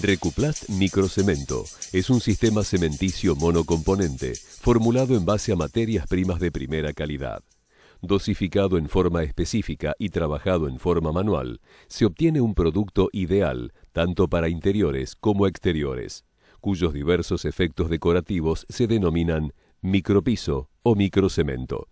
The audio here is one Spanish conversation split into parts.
Recuplast Microcemento es un sistema cementicio monocomponente formulado en base a materias primas de primera calidad. Dosificado en forma específica y trabajado en forma manual, se obtiene un producto ideal tanto para interiores como exteriores, cuyos diversos efectos decorativos se denominan micropiso o microcemento.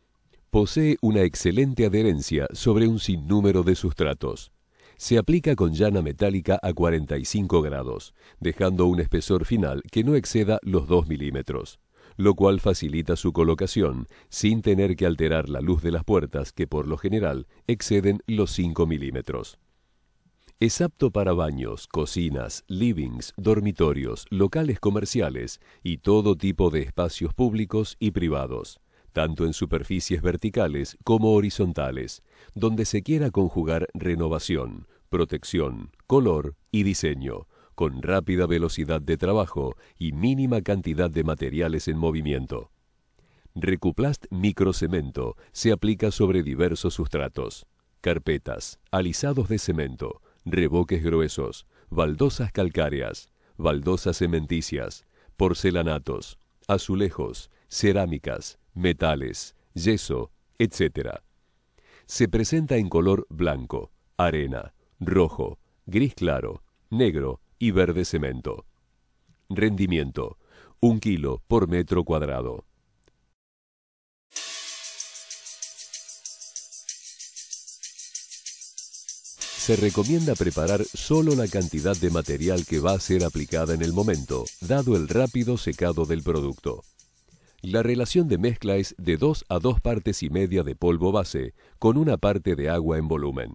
Posee una excelente adherencia sobre un sinnúmero de sustratos. Se aplica con llana metálica a 45 grados, dejando un espesor final que no exceda los 2 milímetros, lo cual facilita su colocación sin tener que alterar la luz de las puertas que por lo general exceden los 5 milímetros. Es apto para baños, cocinas, livings, dormitorios, locales comerciales y todo tipo de espacios públicos y privados tanto en superficies verticales como horizontales, donde se quiera conjugar renovación, protección, color y diseño, con rápida velocidad de trabajo y mínima cantidad de materiales en movimiento. Recuplast microcemento se aplica sobre diversos sustratos, carpetas, alisados de cemento, reboques gruesos, baldosas calcáreas, baldosas cementicias, porcelanatos, azulejos, cerámicas, metales, yeso, etc. Se presenta en color blanco, arena, rojo, gris claro, negro y verde cemento. Rendimiento: 1 kilo por metro cuadrado. Se recomienda preparar solo la cantidad de material que va a ser aplicada en el momento, dado el rápido secado del producto. La relación de mezcla es de 2 a 2 partes y media de polvo base con una parte de agua en volumen.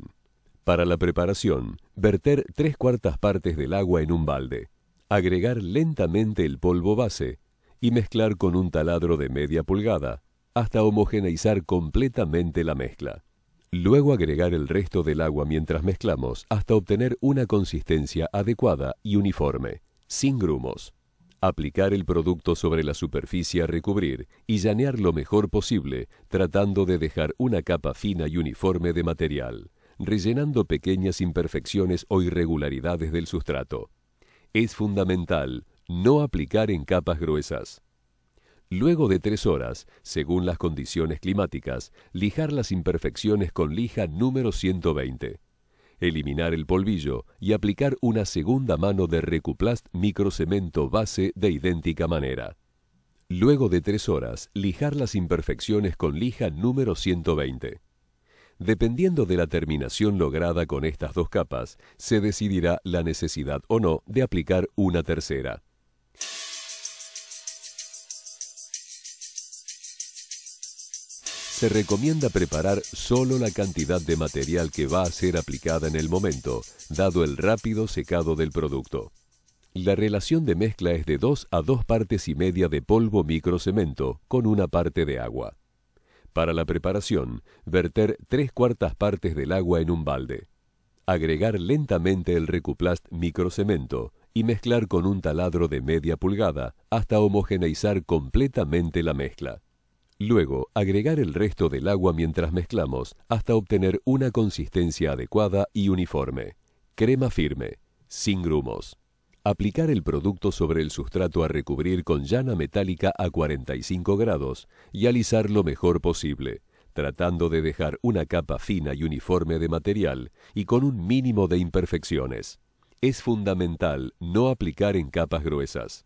Para la preparación, verter tres cuartas partes del agua en un balde, agregar lentamente el polvo base y mezclar con un taladro de media pulgada hasta homogeneizar completamente la mezcla. Luego agregar el resto del agua mientras mezclamos hasta obtener una consistencia adecuada y uniforme, sin grumos aplicar el producto sobre la superficie a recubrir y llanear lo mejor posible, tratando de dejar una capa fina y uniforme de material, rellenando pequeñas imperfecciones o irregularidades del sustrato. Es fundamental no aplicar en capas gruesas. Luego de tres horas, según las condiciones climáticas, lijar las imperfecciones con lija número 120 eliminar el polvillo y aplicar una segunda mano de Recuplast microcemento base de idéntica manera. Luego de tres horas, lijar las imperfecciones con lija número 120. Dependiendo de la terminación lograda con estas dos capas, se decidirá la necesidad o no de aplicar una tercera. se recomienda preparar solo la cantidad de material que va a ser aplicada en el momento, dado el rápido secado del producto. La relación de mezcla es de 2 a 2 partes y media de polvo microcemento con una parte de agua. Para la preparación, verter tres cuartas partes del agua en un balde. Agregar lentamente el recuplast microcemento y mezclar con un taladro de media pulgada hasta homogeneizar completamente la mezcla. Luego, agregar el resto del agua mientras mezclamos hasta obtener una consistencia adecuada y uniforme. Crema firme, sin grumos. Aplicar el producto sobre el sustrato a recubrir con llana metálica a 45 grados y alisar lo mejor posible, tratando de dejar una capa fina y uniforme de material y con un mínimo de imperfecciones. Es fundamental no aplicar en capas gruesas.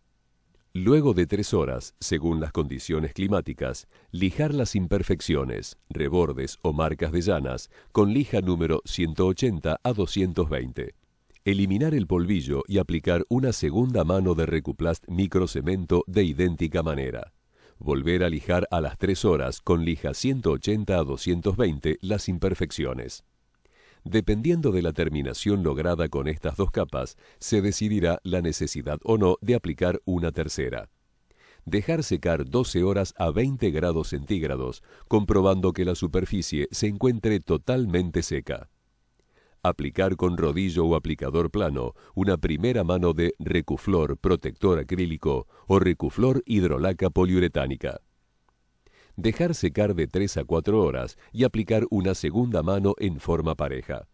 Luego de tres horas, según las condiciones climáticas, lijar las imperfecciones, rebordes o marcas de llanas con lija número 180 a 220. Eliminar el polvillo y aplicar una segunda mano de Recuplast microcemento de idéntica manera. Volver a lijar a las tres horas con lija 180 a 220 las imperfecciones. Dependiendo de la terminación lograda con estas dos capas, se decidirá la necesidad o no de aplicar una tercera. Dejar secar 12 horas a 20 grados centígrados, comprobando que la superficie se encuentre totalmente seca. Aplicar con rodillo o aplicador plano una primera mano de recuflor protector acrílico o recuflor hidrolaca poliuretánica dejar secar de 3 a 4 horas y aplicar una segunda mano en forma pareja.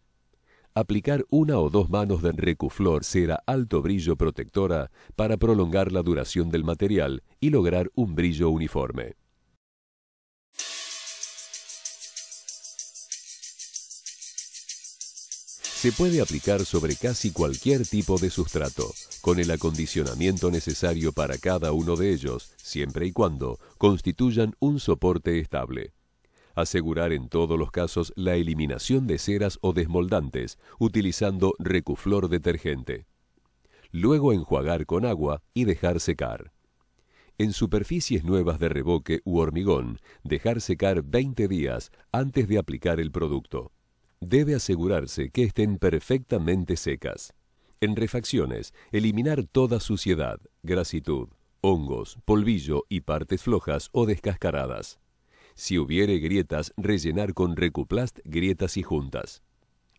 Aplicar una o dos manos de Recuflor cera alto brillo protectora para prolongar la duración del material y lograr un brillo uniforme. se puede aplicar sobre casi cualquier tipo de sustrato, con el acondicionamiento necesario para cada uno de ellos, siempre y cuando constituyan un soporte estable. Asegurar en todos los casos la eliminación de ceras o desmoldantes utilizando recuflor detergente. Luego enjuagar con agua y dejar secar. En superficies nuevas de reboque u hormigón, dejar secar 20 días antes de aplicar el producto debe asegurarse que estén perfectamente secas. En refacciones, eliminar toda suciedad, grasitud, hongos, polvillo y partes flojas o descascaradas. Si hubiere grietas, rellenar con recuplast grietas y juntas.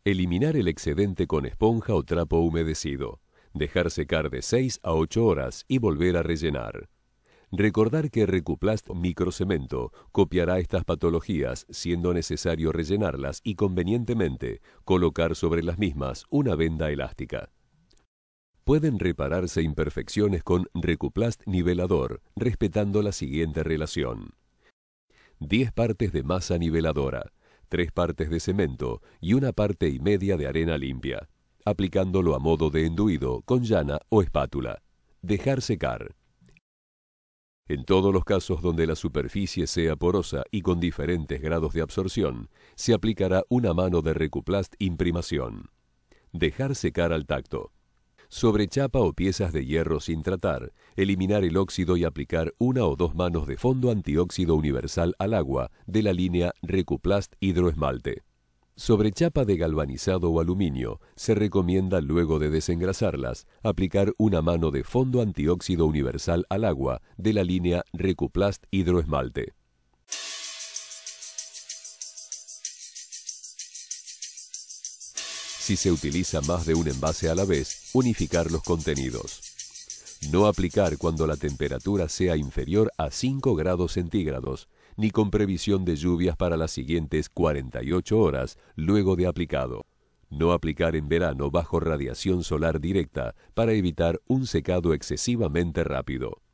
Eliminar el excedente con esponja o trapo humedecido. Dejar secar de 6 a 8 horas y volver a rellenar. Recordar que Recuplast Microcemento copiará estas patologías, siendo necesario rellenarlas y convenientemente colocar sobre las mismas una venda elástica. Pueden repararse imperfecciones con Recuplast nivelador, respetando la siguiente relación. 10 partes de masa niveladora, 3 partes de cemento y una parte y media de arena limpia, aplicándolo a modo de enduido con llana o espátula. Dejar secar. En todos los casos donde la superficie sea porosa y con diferentes grados de absorción, se aplicará una mano de Recuplast imprimación. Dejar secar al tacto. Sobre chapa o piezas de hierro sin tratar, eliminar el óxido y aplicar una o dos manos de fondo antióxido universal al agua de la línea Recuplast hidroesmalte. Sobre chapa de galvanizado o aluminio, se recomienda luego de desengrasarlas, aplicar una mano de fondo antióxido universal al agua de la línea Recuplast Hidroesmalte. Si se utiliza más de un envase a la vez, unificar los contenidos. No aplicar cuando la temperatura sea inferior a 5 grados centígrados ni con previsión de lluvias para las siguientes 48 horas luego de aplicado. No aplicar en verano bajo radiación solar directa para evitar un secado excesivamente rápido.